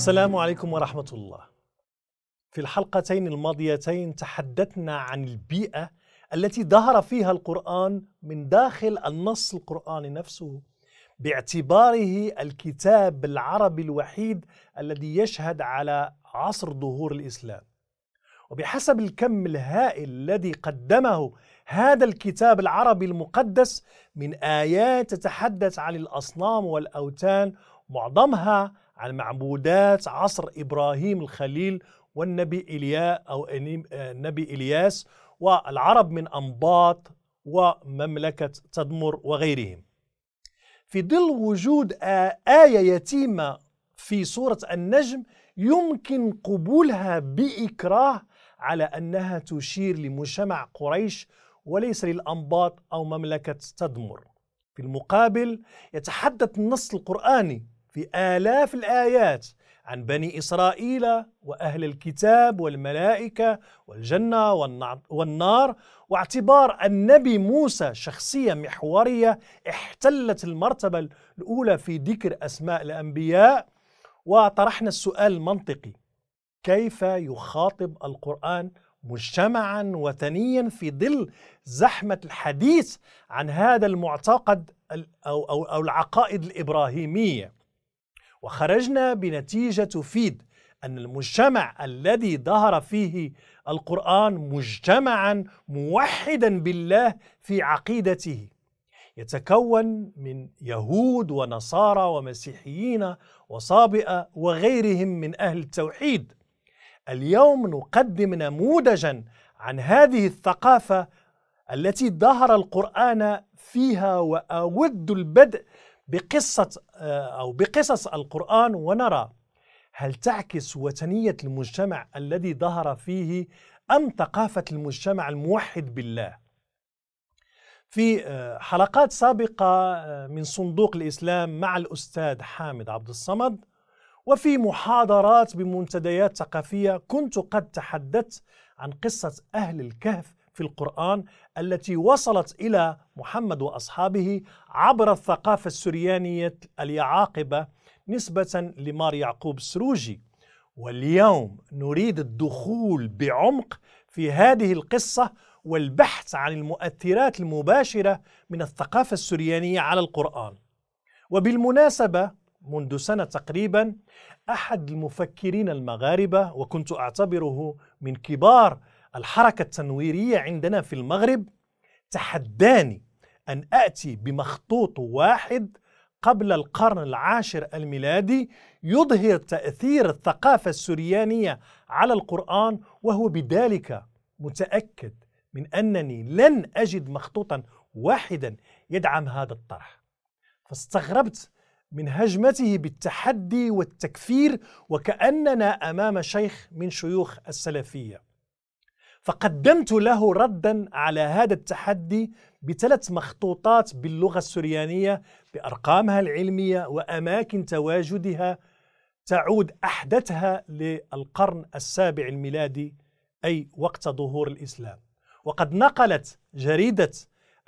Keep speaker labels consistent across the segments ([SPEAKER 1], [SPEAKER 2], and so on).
[SPEAKER 1] السلام عليكم ورحمة الله. في الحلقتين الماضيتين تحدثنا عن البيئة التي ظهر فيها القرآن من داخل النص القرآني نفسه باعتباره الكتاب العربي الوحيد الذي يشهد على عصر ظهور الإسلام. وبحسب الكم الهائل الذي قدمه هذا الكتاب العربي المقدس من آيات تتحدث عن الأصنام والأوتان معظمها عن معبودات عصر إبراهيم الخليل والنبي إليا أو آه، النبي إلياس والعرب من أنباط ومملكة تدمر وغيرهم في ظل وجود آه، آية يتيمة في سورة النجم يمكن قبولها بإكراه على أنها تشير لمجتمع قريش وليس للأنباط أو مملكة تدمر في المقابل يتحدث النص القرآني في آلاف الآيات عن بني إسرائيل وأهل الكتاب والملائكة والجنة والنار واعتبار النبي موسى شخصية محورية احتلت المرتبة الأولى في ذكر أسماء الأنبياء وطرحنا السؤال المنطقي كيف يخاطب القرآن مجتمعا وثنيا في ظل زحمة الحديث عن هذا المعتقد أو, أو, أو العقائد الإبراهيمية وخرجنا بنتيجة تفيد أن المجتمع الذي ظهر فيه القرآن مجتمعا موحدا بالله في عقيدته يتكون من يهود ونصارى ومسيحيين وصابئة وغيرهم من أهل التوحيد اليوم نقدم نموذجا عن هذه الثقافة التي ظهر القرآن فيها وأود البدء بقصة آه، أو بقصص القرآن ونرى هل تعكس وثنية المجتمع الذي ظهر فيه أم ثقافة المجتمع الموحد بالله في آه، حلقات سابقة آه، من صندوق الإسلام مع الأستاذ حامد عبد الصمد وفي محاضرات بمنتديات ثقافية كنت قد تحدثت عن قصة أهل الكهف في القرآن التي وصلت إلى محمد وأصحابه عبر الثقافة السريانية اليعاقبة نسبة لمار يعقوب السروجي واليوم نريد الدخول بعمق في هذه القصة والبحث عن المؤثرات المباشرة من الثقافة السريانية على القرآن وبالمناسبة منذ سنة تقريبا أحد المفكرين المغاربة وكنت أعتبره من كبار الحركة التنويرية عندنا في المغرب تحداني أن أتي بمخطوط واحد قبل القرن العاشر الميلادي يظهر تأثير الثقافة السريانية على القرآن وهو بذلك متأكد من أنني لن أجد مخطوطا واحدا يدعم هذا الطرح فاستغربت من هجمته بالتحدي والتكفير وكأننا أمام شيخ من شيوخ السلفية فقدمت له ردا على هذا التحدي بثلاث مخطوطات باللغة السريانية بأرقامها العلمية وأماكن تواجدها تعود أحدثها للقرن السابع الميلادي أي وقت ظهور الإسلام وقد نقلت جريدة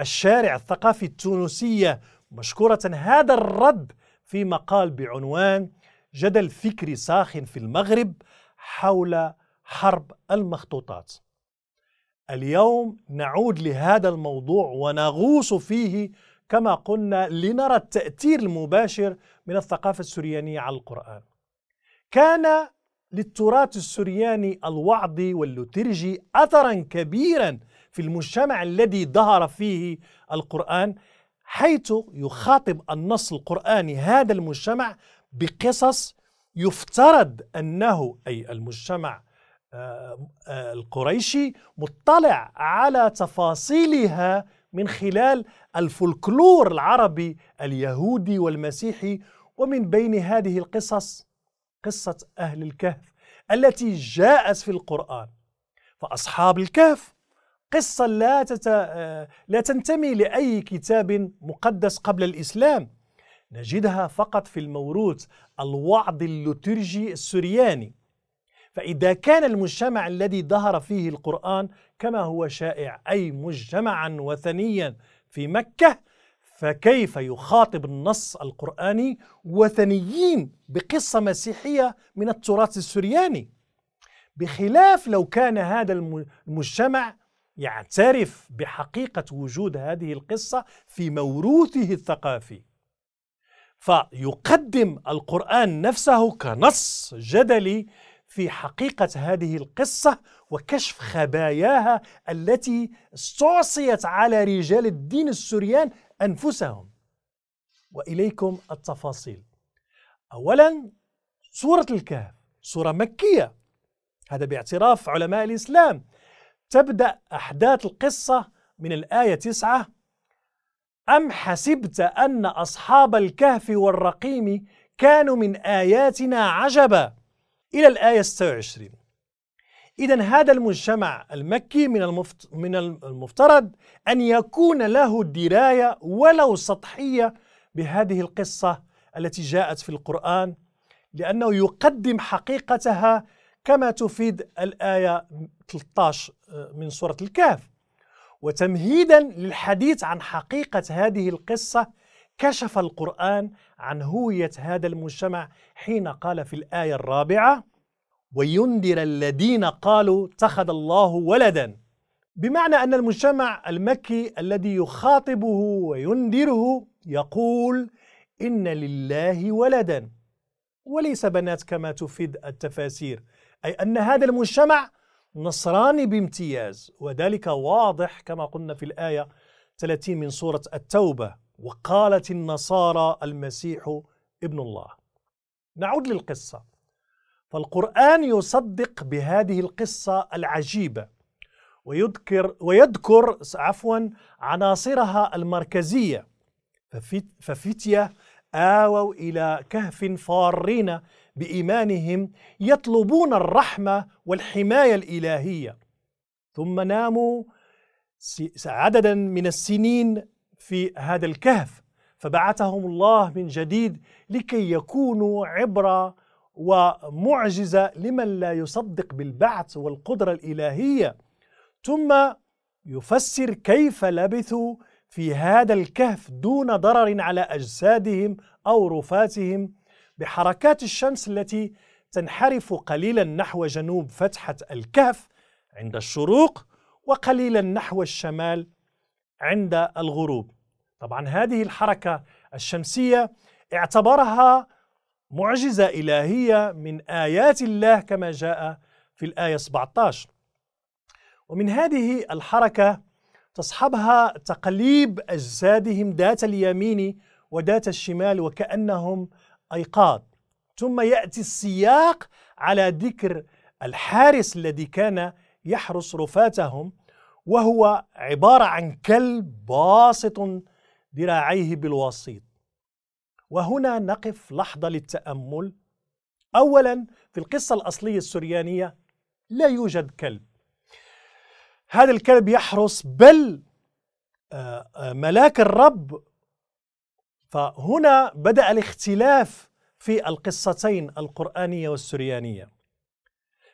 [SPEAKER 1] الشارع الثقافي التونسية مشكورة هذا الرد في مقال بعنوان جدل فكري ساخن في المغرب حول حرب المخطوطات اليوم نعود لهذا الموضوع ونغوص فيه كما قلنا لنرى التأثير المباشر من الثقافة السريانية على القرآن كان للتراث السرياني الوعظي واللوترجي أثرا كبيرا في المجتمع الذي ظهر فيه القرآن حيث يخاطب النص القرآني هذا المجتمع بقصص يفترض أنه أي المجتمع آه، آه، القريشي مطلع على تفاصيلها من خلال الفولكلور العربي اليهودي والمسيحي ومن بين هذه القصص قصة أهل الكهف التي جاءت في القرآن فأصحاب الكهف قصة لا, تت... آه، لا تنتمي لأي كتاب مقدس قبل الإسلام نجدها فقط في الموروث الوعظ اللوترجي السرياني فإذا كان المجتمع الذي ظهر فيه القرآن كما هو شائع أي مجتمعا وثنيا في مكة فكيف يخاطب النص القرآني وثنيين بقصة مسيحية من التراث السرياني بخلاف لو كان هذا المجتمع يعترف بحقيقة وجود هذه القصة في موروثه الثقافي فيقدم القرآن نفسه كنص جدلي في حقيقة هذه القصة وكشف خباياها التي استعصيت على رجال الدين السريان أنفسهم وإليكم التفاصيل أولا سورة الكهف سورة مكية هذا باعتراف علماء الإسلام تبدأ أحداث القصة من الآية 9 أم حسبت أن أصحاب الكهف والرقيم كانوا من آياتنا عجبا إلى الآية 26 إذا هذا المجتمع المكي من من المفترض أن يكون له دراية ولو سطحية بهذه القصة التي جاءت في القرآن لأنه يقدم حقيقتها كما تفيد الآية 13 آه، من سورة الكهف وتمهيدا للحديث عن حقيقة هذه القصة كشف القرآن عن هوية هذا المجتمع حين قال في الآية الرابعة وينذر الذين قالوا اتخذ الله ولدا بمعنى أن المجتمع المكي الذي يخاطبه وينذره يقول إن لله ولدا وليس بنات كما تفيد التفاسير أي أن هذا المجتمع نصراني بامتياز وذلك واضح كما قلنا في الآية 30 من سورة التوبة وقالت النصارى المسيح ابن الله نعود للقصه فالقران يصدق بهذه القصه العجيبه ويذكر ويذكر عفوا عناصرها المركزيه ففتيه آووا إلى كهف فارين بإيمانهم يطلبون الرحمة والحماية الإلهية ثم ناموا عددا من السنين في هذا الكهف فبعثهم الله من جديد لكي يكونوا عبره ومعجزه لمن لا يصدق بالبعث والقدره الالهيه ثم يفسر كيف لبثوا في هذا الكهف دون ضرر على اجسادهم او رفاتهم بحركات الشمس التي تنحرف قليلا نحو جنوب فتحه الكهف عند الشروق وقليلا نحو الشمال عند الغروب طبعا هذه الحركة الشمسية اعتبرها معجزة إلهية من آيات الله كما جاء في الآية 17 ومن هذه الحركة تصحبها تقليب أجسادهم ذات اليمين وذات الشمال وكأنهم أيقاظ ثم يأتي السياق على ذكر الحارس الذي كان يحرس رفاتهم وهو عبارة عن كلب باسط ذراعيه بالوسيط وهنا نقف لحظة للتأمل أولا في القصة الأصلية السريانية لا يوجد كلب هذا الكلب يحرس بل آه، آه، ملاك الرب فهنا بدأ الاختلاف في القصتين القرآنية والسريانية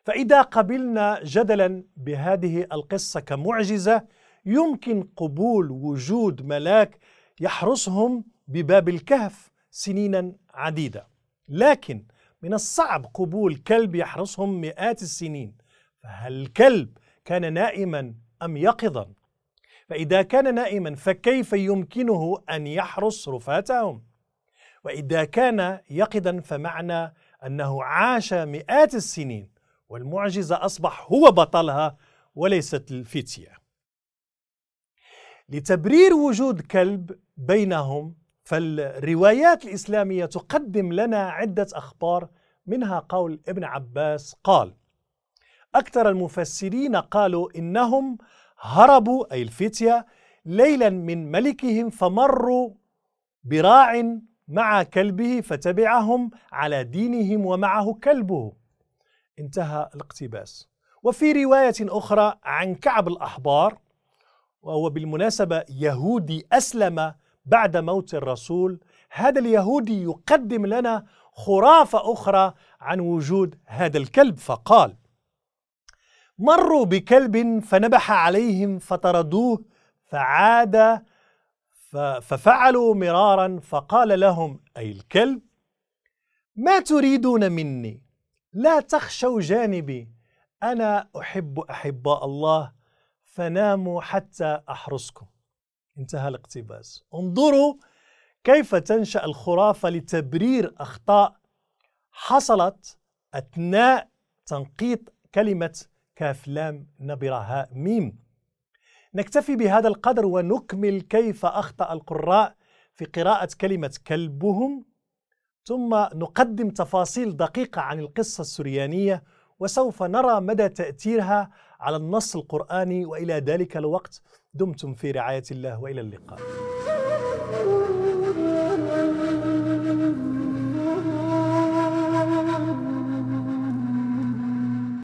[SPEAKER 1] فإذا قبلنا جدلا بهذه القصة كمعجزة يمكن قبول وجود ملاك يحرسهم بباب الكهف سنينا عديدة لكن من الصعب قبول كلب يحرسهم مئات السنين فهل الكلب كان نائما أم يقظا؟ فإذا كان نائما فكيف يمكنه أن يحرس رفاتهم؟ وإذا كان يقظا فمعنى أنه عاش مئات السنين والمعجزة أصبح هو بطلها وليست الفتية لتبرير وجود كلب بينهم فالروايات الإسلامية تقدم لنا عدة أخبار منها قول ابن عباس قال أكثر المفسرين قالوا إنهم هربوا أي الفتية ليلا من ملكهم فمروا براع مع كلبه فتبعهم على دينهم ومعه كلبه انتهى الاقتباس وفي رواية أخرى عن كعب الأحبار وهو بالمناسبة يهودي أسلم بعد موت الرسول هذا اليهودي يقدم لنا خرافة أخرى عن وجود هذا الكلب فقال مروا بكلب فنبح عليهم فطردوه فعاد ففعلوا مرارا فقال لهم أي الكلب ما تريدون مني لا تخشوا جانبي أنا أحب أحباء الله فناموا حتى أحرسكم انتهى الاقتباس انظروا كيف تنشأ الخرافة لتبرير أخطاء حصلت أثناء تنقيط كلمة كاف لام نبرها ميم نكتفي بهذا القدر ونكمل كيف أخطأ القراء في قراءة كلمة كلبهم ثم نقدم تفاصيل دقيقة عن القصة السريانية وسوف نرى مدى تأثيرها على النص القرآني وإلى ذلك الوقت دمتم في رعاية الله وإلى اللقاء